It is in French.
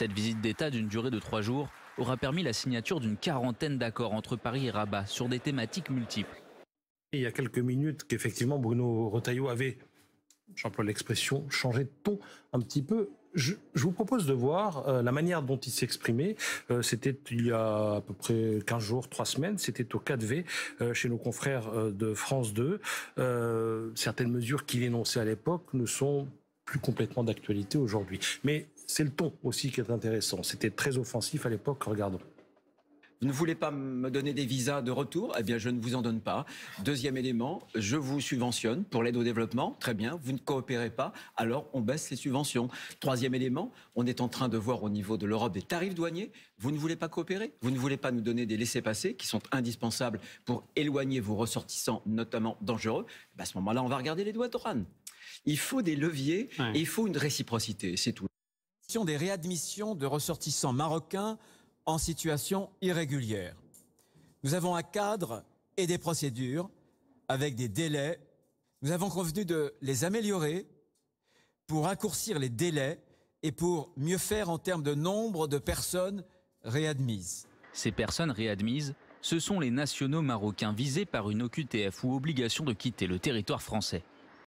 Cette visite d'État d'une durée de trois jours aura permis la signature d'une quarantaine d'accords entre Paris et Rabat sur des thématiques multiples. Il y a quelques minutes qu'effectivement Bruno Retailleau avait, j'emploie l'expression, changé de ton un petit peu. Je, vous propose de voir euh, la manière dont il s'exprimait. Euh, c'était il y a à peu près 15 jours, 3 semaines, c'était au 4V euh, chez nos confrères de France 2. certaines mesures qu'il énonçait à l'époque ne sont plus complètement d'actualité aujourd'hui. Mais c'est le ton aussi qui est intéressant. C'était très offensif à l'époque, regardons. Vous ne voulez pas me donner des visas de retour Eh bien, je ne vous en donne pas. Deuxième élément, je vous subventionne pour l'aide au développement. Très bien, vous ne coopérez pas, alors on baisse les subventions. Troisième élément, on est en train de voir au niveau de l'Europe des tarifs douaniers. Vous ne voulez pas coopérer Vous ne voulez pas nous donner des laissés-passer qui sont indispensables pour éloigner vos ressortissants, notamment dangereux eh ben, À ce moment-là, on va regarder les doigts de Il faut des leviers et il faut une réciprocité, c'est tout des réadmissions de ressortissants marocains en situation irrégulière. Nous avons un cadre et des procédures avec des délais. Nous avons convenu de les améliorer pour raccourcir les délais et pour mieux faire en termes de nombre de personnes réadmises. Ces personnes réadmises, ce sont les nationaux marocains visés par une OQTF ou obligation de quitter le territoire français.